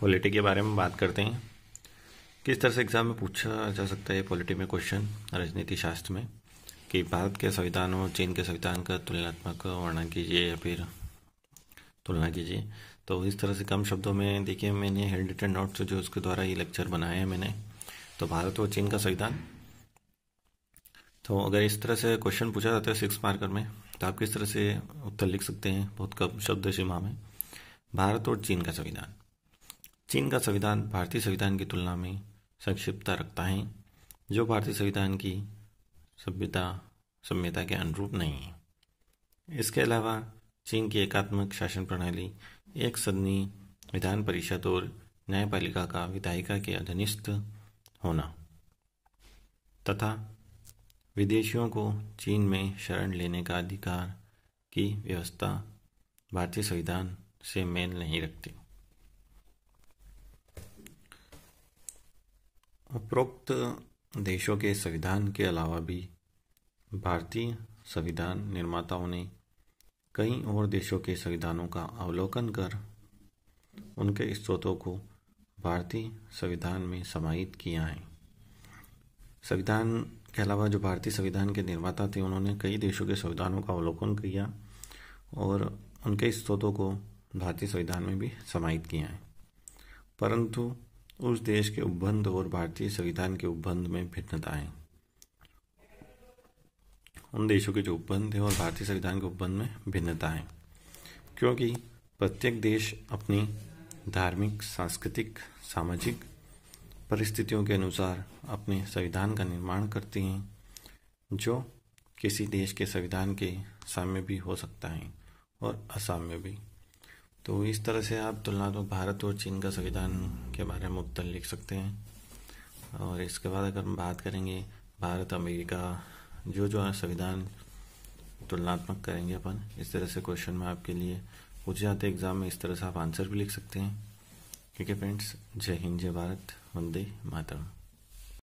polity के बारे में बात करते हैं किस तरह से एग्जाम में पूछा जा सकता है पॉलिटी में क्वेश्चन राजनीति शास्त्र में कि भारत के संविधान और चीन के संविधान का तुलनात्मक वर्णन कीजिए या फिर तुलना कीजिए तो इस तरह से कम शब्दों में देखिए मैंने हैंड रिटन नोट्स जो उसके द्वारा ये लेक्चर बनाया है मैंने तो भारत और चीन का संविधान तो अगर इस तरह से क्वेश्चन पूछा जाता है सिक्स मार्कर में तो आप किस तरह से उत्तर लिख सकते हैं बहुत कम शब्द सीमा में भारत और चीन का संविधान चीन का संविधान भारतीय संविधान की तुलना में संक्षिप्तता रखता है जो भारतीय संविधान की सभ्यता सभ्यता के अनुरूप नहीं है इसके अलावा चीन की एकात्मक शासन प्रणाली एक सदनी विधान परिषद और न्यायपालिका का विधायिका के अधीनस्थ होना तथा विदेशियों को चीन में शरण लेने का अधिकार की व्यवस्था भारतीय संविधान से मेल नहीं रखती उपरोक्त देशों के संविधान के अलावा भी भारतीय संविधान निर्माताओं ने कई और देशों के संविधानों का अवलोकन कर उनके स्रोतों को भारतीय संविधान में समाहित किया है संविधान के अलावा जो भारतीय संविधान के निर्माता थे उन्होंने कई देशों के संविधानों का अवलोकन किया और उनके स्रोतों को भारतीय संविधान में भी समाहित किया है परंतु उस देश के उपबंध और भारतीय संविधान के उपबंध में भिन्नताएं उन देशों के जो उपबंध है और भारतीय संविधान के उपबंध में भिन्नताएं क्योंकि प्रत्येक देश अपनी धार्मिक सांस्कृतिक सामाजिक परिस्थितियों के अनुसार अपने संविधान का निर्माण करते हैं जो किसी देश के संविधान के साम्य भी हो सकता है और असाम्य भी तो इस तरह से आप तुलनात्मक भारत और चीन का संविधान के बारे में उत्तर लिख सकते हैं और इसके बाद अगर हम बात करेंगे भारत अमेरिका जो जो है संविधान तुलनात्मक करेंगे अपन इस तरह से क्वेश्चन में आपके लिए पूछे जाते एग्ज़ाम में इस तरह से आप आंसर भी लिख सकते हैं ठीक है फ्रेंड्स जय हिंद जय भारत वंदे मातरम